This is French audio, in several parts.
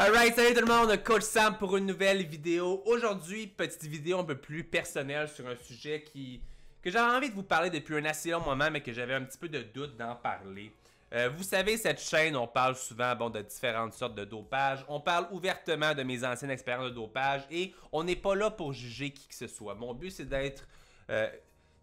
Alright, salut tout le monde, Coach Sam pour une nouvelle vidéo. Aujourd'hui, petite vidéo un peu plus personnelle sur un sujet qui que j'avais envie de vous parler depuis un assez long moment, mais que j'avais un petit peu de doute d'en parler. Euh, vous savez, cette chaîne, on parle souvent bon, de différentes sortes de dopage. On parle ouvertement de mes anciennes expériences de dopage et on n'est pas là pour juger qui que ce soit. Mon but, c'est d'être... Euh,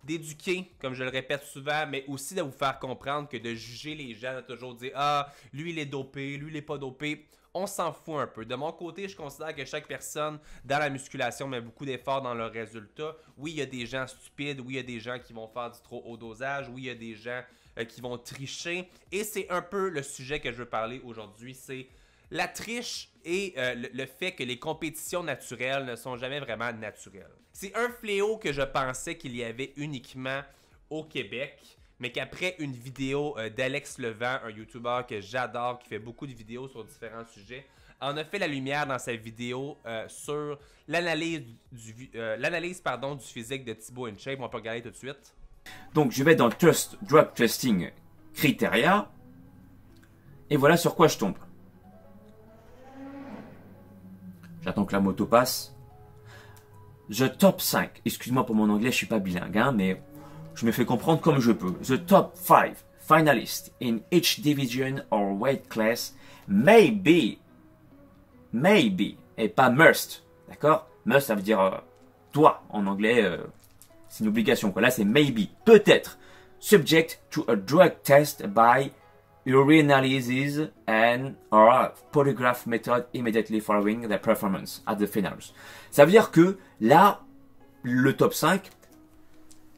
d'éduquer, comme je le répète souvent, mais aussi de vous faire comprendre que de juger les gens, de toujours dire Ah, lui il est dopé, lui il est pas dopé on s'en fout un peu. De mon côté, je considère que chaque personne dans la musculation met beaucoup d'efforts dans leurs résultats. Oui, il y a des gens stupides, oui, il y a des gens qui vont faire du trop haut dosage, oui, il y a des gens euh, qui vont tricher. Et c'est un peu le sujet que je veux parler aujourd'hui, c'est la triche et euh, le, fait que les compétitions naturelles ne sont jamais vraiment naturelles. C'est un fléau que je pensais qu'il y avait uniquement au Québec mais qu'après une vidéo euh, d'Alex Levent, un youtubeur que j'adore, qui fait beaucoup de vidéos sur différents sujets, en a fait la lumière dans sa vidéo euh, sur l'analyse du, euh, du physique de Thibaut InShape. On pas regarder tout de suite. Donc je vais dans Trust Drug Testing Criteria, et voilà sur quoi je tombe. J'attends que la moto passe. Je top 5. Excuse-moi pour mon anglais, je suis pas bilingue, hein, mais je me fais comprendre comme je peux. The top 5 finalists in each division or weight class may be, may be, et pas must, d'accord Must, ça veut dire euh, toi en anglais, euh, c'est une obligation. Quoi. Là, c'est maybe, peut-être. Subject to a drug test by urinalysis and or polygraph method immediately following their performance at the finals. Ça veut dire que là, le top 5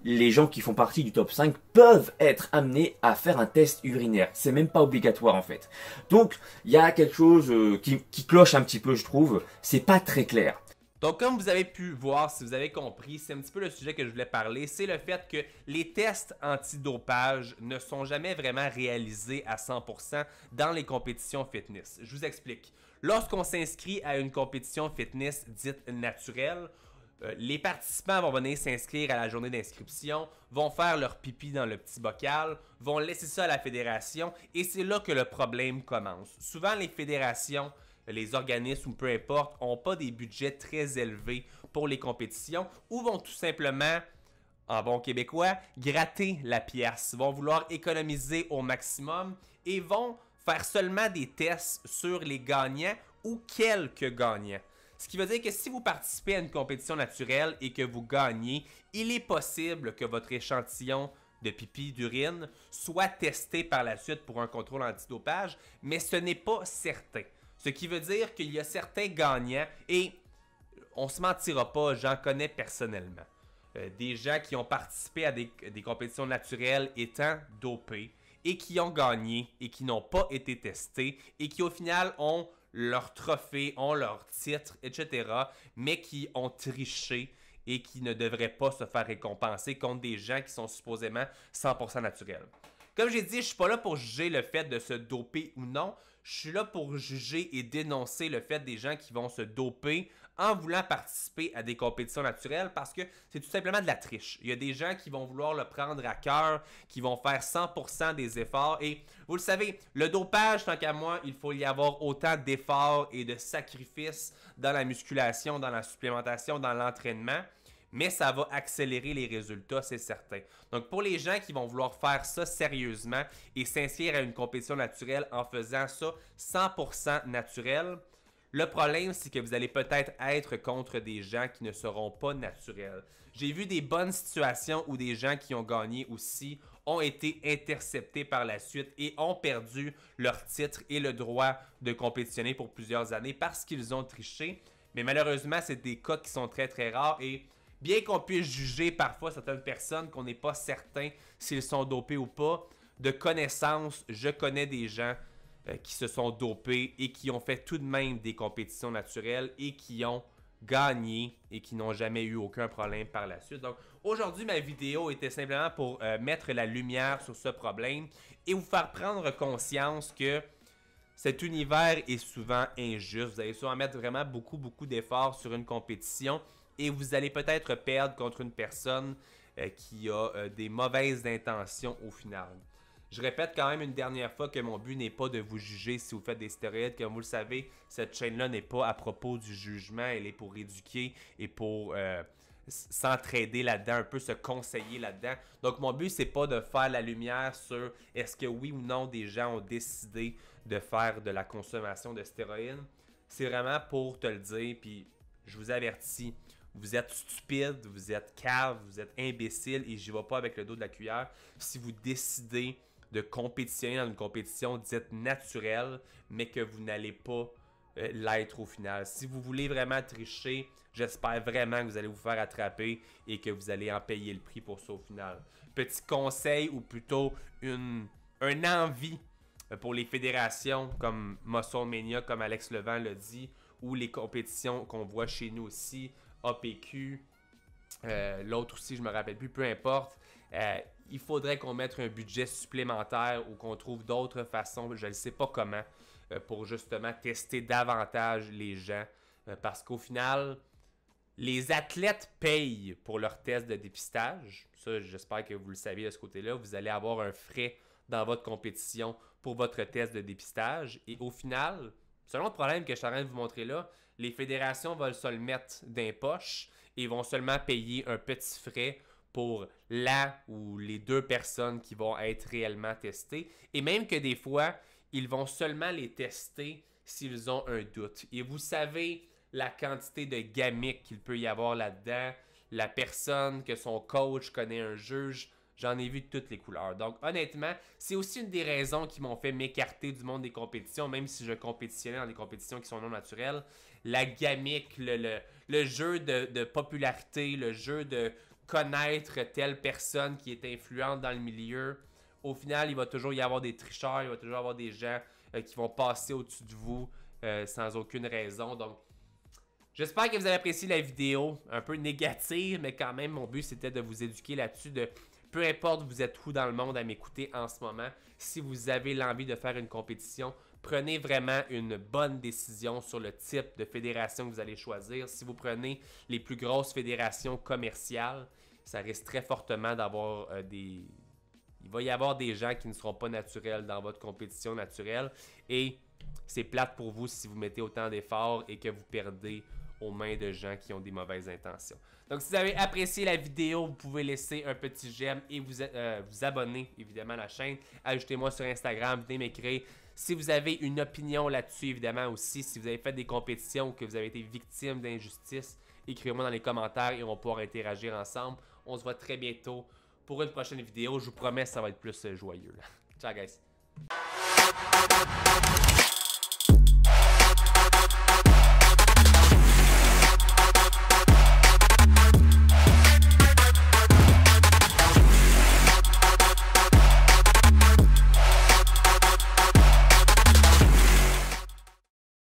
les gens qui font partie du top 5 peuvent être amenés à faire un test urinaire. C'est même pas obligatoire en fait. Donc il y a quelque chose euh, qui, qui, cloche un petit peu je trouve. C'est pas très clair. Donc comme vous avez pu voir, si vous avez compris, c'est un petit peu le sujet que je voulais parler, c'est le fait que les tests antidopage ne sont jamais vraiment réalisés à 100% dans les compétitions fitness. Je vous explique. Lorsqu'on s'inscrit à une compétition fitness dite naturelle, euh, les participants vont venir s'inscrire à la journée d'inscription, vont faire leur pipi dans le petit bocal, vont laisser ça à la fédération et c'est là que le problème commence. Souvent les fédérations, les organismes ou peu importe, n'ont pas des budgets très élevés pour les compétitions ou vont tout simplement en bon québécois, gratter la pièce, vont vouloir économiser au maximum et vont faire seulement des tests sur les gagnants ou quelques gagnants. Ce qui veut dire que si vous participez à une compétition naturelle et que vous gagnez, il est possible que votre échantillon de pipi, d'urine, soit testé par la suite pour un contrôle antidopage, mais ce n'est pas certain. Ce qui veut dire qu'il y a certains gagnants et on se mentira pas, j'en connais personnellement. Euh, des gens qui ont participé à des, des compétitions naturelles étant dopés et qui ont gagné et qui n'ont pas été testés et qui au final ont leurs trophées, ont leurs titres, etc., mais qui ont triché et qui ne devraient pas se faire récompenser contre des gens qui sont supposément 100% naturels. Comme j'ai dit, je suis pas là pour juger le fait de se doper ou non. Je suis là pour juger et dénoncer le fait des gens qui vont se doper en voulant participer à des compétitions naturelles parce que c'est tout simplement de la triche. Il y a des gens qui vont vouloir le prendre à cœur, qui vont faire 100% des efforts et vous le savez, le dopage, tant qu'à moi, il faut y avoir autant d'efforts et de sacrifices dans la musculation, dans la supplémentation, dans l'entraînement mais ça va accélérer les résultats, c'est certain. Donc pour les gens qui vont vouloir faire ça sérieusement et s'inscrire à une compétition naturelle en faisant ça 100% naturel, le problème, c'est que vous allez peut-être être contre des gens qui ne seront pas naturels. J'ai vu des bonnes situations où des gens qui ont gagné aussi ont été interceptés par la suite et ont perdu leur titre et le droit de compétitionner pour plusieurs années parce qu'ils ont triché. Mais malheureusement, c'est des cas qui sont très très rares et bien qu'on puisse juger parfois certaines personnes qu'on n'est pas certain s'ils sont dopés ou pas, de connaissance, je connais des gens euh, qui se sont dopés et qui ont fait tout de même des compétitions naturelles et qui ont gagné et qui n'ont jamais eu aucun problème par la suite. Donc aujourd'hui, ma vidéo était simplement pour euh, mettre la lumière sur ce problème et vous faire prendre conscience que cet univers est souvent injuste. Vous allez souvent mettre vraiment beaucoup, beaucoup d'efforts sur une compétition et vous allez peut-être perdre contre une personne euh, qui a des mauvaises intentions au final. Je répète quand même une dernière fois que mon but n'est pas de vous juger si vous faites des stéroïdes. Comme vous le savez, cette chaîne-là n'est pas à propos du jugement. Elle est pour éduquer et pour... Euh, s'entraider là-dedans, un peu se conseiller là-dedans. Donc mon but c'est pas de faire la lumière sur est-ce que oui ou non des gens ont décidé de faire de la consommation de stéroïdes. C'est vraiment pour te le dire puis je vous avertis, vous êtes stupide, vous êtes cave, vous êtes imbécile et j'y vais pas avec le dos de la cuillère si vous décidez de compétitionner dans une compétition dite naturelle, mais que vous n'allez pas euh, l'être au final. Si vous voulez vraiment tricher, j'espère vraiment que vous allez vous faire attraper et que vous allez en payer le prix pour ça au final. Petit conseil ou plutôt une, un envie euh, pour les fédérations comme Mania, comme Alex Levent le dit, ou les compétitions qu'on voit chez nous aussi, APQ, euh, l'autre aussi, je me rappelle plus, peu importe. Euh, il faudrait qu'on mette un budget supplémentaire ou qu'on trouve d'autres façons, je ne sais pas comment, euh, pour justement tester davantage les gens. Euh, parce qu'au final, les athlètes payent pour leur test de dépistage. Ça, j'espère que vous le savez de ce côté-là. Vous allez avoir un frais dans votre compétition pour votre test de dépistage. Et au final, selon le problème que je suis en train de vous montrer là, les fédérations vont se le mettre d'un poche et vont seulement payer un petit frais pour la ou les deux personnes qui vont être réellement testées. Et même que des fois, ils vont seulement les tester s'ils ont un doute. Et vous savez la quantité de gamique qu'il peut y avoir là-dedans. La personne que son coach connaît un juge, j'en ai vu de toutes les couleurs. Donc honnêtement, c'est aussi une des raisons qui m'ont fait m'écarter du monde des compétitions, même si je compétitionnais dans des compétitions qui sont non naturelles. La gamique, le, le, jeu de, popularité, le jeu de, connaître telle personne qui est influente dans le milieu. Au final, il va toujours y avoir des tricheurs, il va toujours y avoir des gens euh, qui vont passer au-dessus de vous euh, sans aucune raison. Donc, j'espère que vous avez apprécié la vidéo, un peu négative, mais quand même, mon but c'était de vous éduquer là-dessus, de peu importe vous êtes où dans le monde à m'écouter en ce moment, si vous avez l'envie de faire une compétition, prenez vraiment une bonne décision sur le type de fédération que vous allez choisir. Si vous prenez les plus grosses fédérations commerciales, ça risque très fortement d'avoir euh, des... Il va y avoir des gens qui ne seront pas naturels dans votre compétition naturelle et c'est plate pour vous si vous mettez autant d'efforts et que vous perdez aux mains de gens qui ont des mauvaises intentions. Donc, si vous avez apprécié la vidéo, vous pouvez laisser un petit j'aime et vous, euh, vous abonner évidemment à la chaîne. Ajoutez-moi sur Instagram, venez m'écrire. Si vous avez une opinion là-dessus, évidemment aussi, si vous avez fait des compétitions, ou que vous avez été victime d'injustice, écrivez-moi dans les commentaires et on pourra interagir ensemble. On se voit très bientôt pour une prochaine vidéo. Je vous promets, ça va être plus euh, joyeux. Ciao, guys!